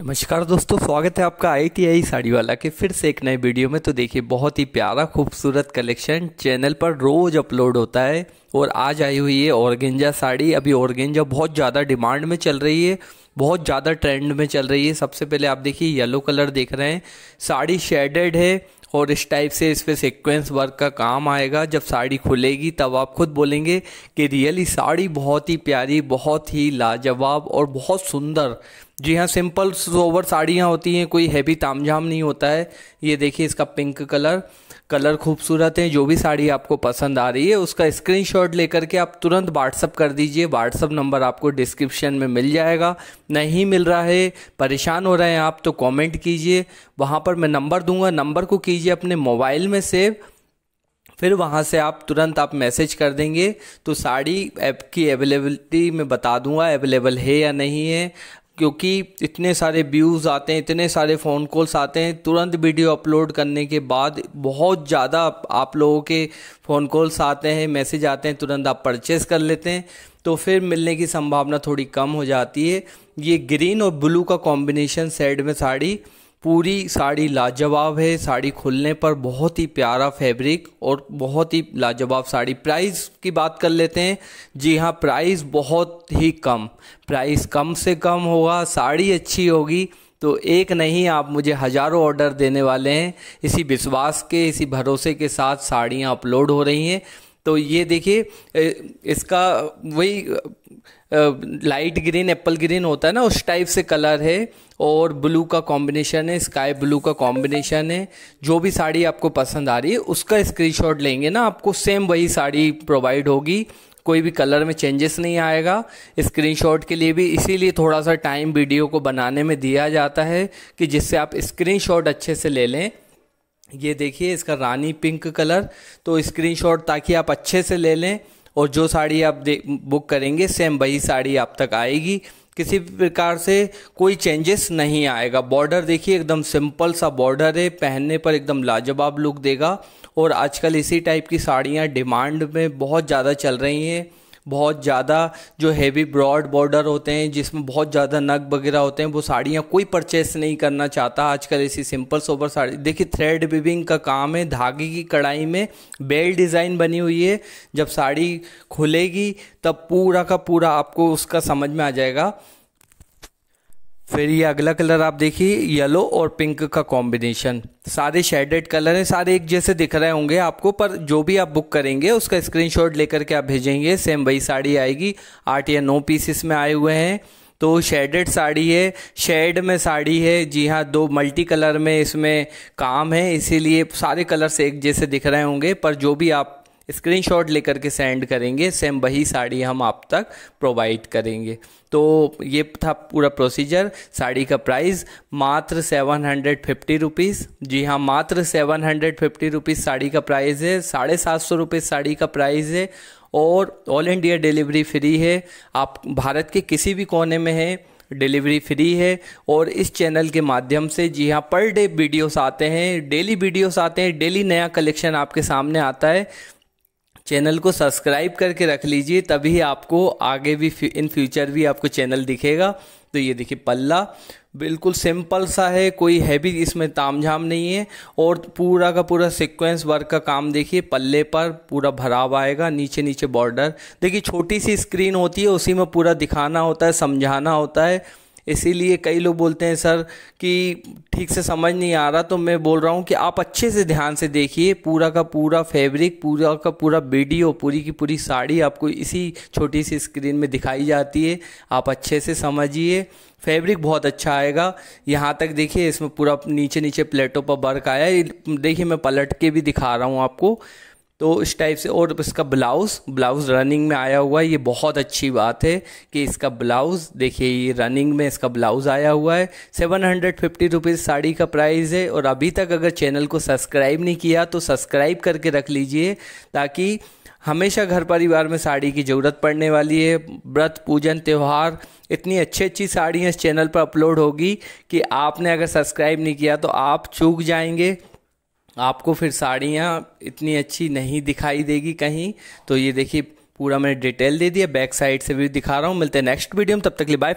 नमस्कार दोस्तों स्वागत है आपका आई टी आई साड़ी वाला के फिर से एक नए वीडियो में तो देखिए बहुत ही प्यारा खूबसूरत कलेक्शन चैनल पर रोज़ अपलोड होता है और आज आई हुई है ऑर्गेंजा साड़ी अभी ऑर्गेंजा बहुत ज़्यादा डिमांड में चल रही है बहुत ज़्यादा ट्रेंड में चल रही है सबसे पहले आप देखिए येलो कलर देख रहे हैं साड़ी शेडेड है और इस टाइप से इस पर सिक्वेंस वर्क का काम आएगा जब साड़ी खुलेगी तब आप खुद बोलेंगे कि रियली साड़ी बहुत ही प्यारी बहुत ही लाजवाब और बहुत सुंदर जी हाँ सिंपल सोवर साड़ियाँ होती हैं कोई हैवी तामझाम नहीं होता है ये देखिए इसका पिंक कलर कलर खूबसूरत हैं जो भी साड़ी आपको पसंद आ रही है उसका स्क्रीनशॉट लेकर के आप तुरंत व्हाट्सअप कर दीजिए व्हाट्सअप नंबर आपको डिस्क्रिप्शन में मिल जाएगा नहीं मिल रहा है परेशान हो रहे हैं आप तो कमेंट कीजिए वहाँ पर मैं नंबर दूंगा नंबर को कीजिए अपने मोबाइल में सेव फिर वहाँ से आप तुरंत आप मैसेज कर देंगे तो साड़ी ऐप की अवेलेबलिटी मैं बता दूंगा अवेलेबल है या नहीं है क्योंकि इतने सारे व्यूज़ आते हैं इतने सारे फ़ोन कॉल्स आते हैं तुरंत वीडियो अपलोड करने के बाद बहुत ज़्यादा आप लोगों के फ़ोन कॉल्स आते हैं मैसेज आते हैं तुरंत आप परचेस कर लेते हैं तो फिर मिलने की संभावना थोड़ी कम हो जाती है ये ग्रीन और ब्लू का कॉम्बिनेशन साइड में साड़ी पूरी साड़ी लाजवाब है साड़ी खुलने पर बहुत ही प्यारा फैब्रिक और बहुत ही लाजवाब साड़ी प्राइस की बात कर लेते हैं जी हाँ प्राइस बहुत ही कम प्राइस कम से कम होगा साड़ी अच्छी होगी तो एक नहीं आप मुझे हज़ारों ऑर्डर देने वाले हैं इसी विश्वास के इसी भरोसे के साथ साड़ियाँ अपलोड हो रही हैं तो ये देखिए इसका वही लाइट ग्रीन एप्पल ग्रीन होता है ना उस टाइप से कलर है और ब्लू का कॉम्बिनेशन है स्काई ब्लू का कॉम्बिनेशन है जो भी साड़ी आपको पसंद आ रही है उसका स्क्रीनशॉट लेंगे ना आपको सेम वही साड़ी प्रोवाइड होगी कोई भी कलर में चेंजेस नहीं आएगा स्क्रीनशॉट के लिए भी इसीलिए थोड़ा सा टाइम वीडियो को बनाने में दिया जाता है कि जिससे आप स्क्रीनशॉट अच्छे से ले लें ये देखिए इसका रानी पिंक कलर तो स्क्रीनशॉट ताकि आप अच्छे से ले लें और जो साड़ी आप बुक करेंगे सेम वही साड़ी आप तक आएगी किसी प्रकार से कोई चेंजेस नहीं आएगा बॉर्डर देखिए एकदम सिंपल सा बॉर्डर है पहनने पर एकदम लाजवाब लुक देगा और आजकल इसी टाइप की साड़ियाँ डिमांड में बहुत ज़्यादा चल रही हैं बहुत ज़्यादा जो हैवी ब्रॉड बॉर्डर होते हैं जिसमें बहुत ज़्यादा नग वगैरह होते हैं वो साड़ियाँ कोई परचेस नहीं करना चाहता आजकल ऐसी सिंपल सोबर साड़ी देखिए थ्रेड बिबिंग का काम है धागे की कढ़ाई में बेल डिज़ाइन बनी हुई है जब साड़ी खुलेगी तब पूरा का पूरा आपको उसका समझ में आ जाएगा फिर ये अगला कलर आप देखिए येलो और पिंक का कॉम्बिनेशन सारे शेडेड कलर हैं सारे एक जैसे दिख रहे होंगे आपको पर जो भी आप बुक करेंगे उसका स्क्रीनशॉट लेकर के आप भेजेंगे सेम वही साड़ी आएगी आठ या नौ पीसिस में आए हुए हैं तो शेडेड साड़ी है शेड में साड़ी है जी हाँ दो मल्टी कलर में इसमें काम है इसीलिए सारे कलर्स एक जैसे दिख रहे होंगे पर जो भी आप स्क्रीनशॉट लेकर के सेंड करेंगे सेम वही साड़ी हम आप तक प्रोवाइड करेंगे तो ये था पूरा प्रोसीजर साड़ी का प्राइस मात्र सेवन हंड्रेड फिफ्टी रुपीज़ जी हाँ मात्र seven hundred fifty rupees sari का प्राइस है साढ़े सात सौ रुपये साड़ी का प्राइस है और ऑल इंडिया डिलीवरी फ्री है आप भारत के किसी भी कोने में हैं डिलीवरी फ्री है और इस चैनल के माध्यम से जी हाँ पर डे वीडियोस आते हैं डेली वीडियोस आते हैं डेली नया कलेक्शन आपके सामने आता है चैनल को सब्सक्राइब करके रख लीजिए तभी आपको आगे भी इन फ्यूचर भी आपको चैनल दिखेगा तो ये देखिए पल्ला बिल्कुल सिंपल सा है कोई हैवी इसमें तामझाम नहीं है और पूरा का पूरा सीक्वेंस वर्क का काम देखिए पल्ले पर पूरा भराव आएगा नीचे नीचे बॉर्डर देखिए छोटी सी स्क्रीन होती है उसी में पूरा दिखाना होता है समझाना होता है इसीलिए कई लोग बोलते हैं सर कि ठीक से समझ नहीं आ रहा तो मैं बोल रहा हूँ कि आप अच्छे से ध्यान से देखिए पूरा का पूरा फैब्रिक पूरा का पूरा वीडियो पूरी की पूरी साड़ी आपको इसी छोटी सी स्क्रीन में दिखाई जाती है आप अच्छे से समझिए फैब्रिक बहुत अच्छा आएगा यहाँ तक देखिए इसमें पूरा नीचे नीचे प्लेटों पर वर्क आया देखिए मैं पलट के भी दिखा रहा हूँ आपको तो इस टाइप से और इसका ब्लाउज़ ब्लाउज़ रनिंग में आया हुआ है ये बहुत अच्छी बात है कि इसका ब्लाउज़ देखिए ये रनिंग में इसका ब्लाउज़ आया हुआ है seven hundred fifty rupees sari का प्राइस है और अभी तक अगर चैनल को सब्सक्राइब नहीं किया तो सब्सक्राइब करके रख लीजिए ताकि हमेशा घर परिवार में साड़ी की ज़रूरत पड़ने वाली है व्रत पूजन त्यौहार इतनी अच्छी अच्छी साड़ियाँ इस चैनल पर अपलोड होगी कि आपने अगर सब्सक्राइब नहीं किया तो आप चूक जाएंगे आपको फिर साड़ियाँ इतनी अच्छी नहीं दिखाई देगी कहीं तो ये देखिए पूरा मैंने डिटेल दे दिया बैक साइड से भी दिखा रहा हूँ मिलते हैं नेक्स्ट वीडियो में तब तक लिए बाय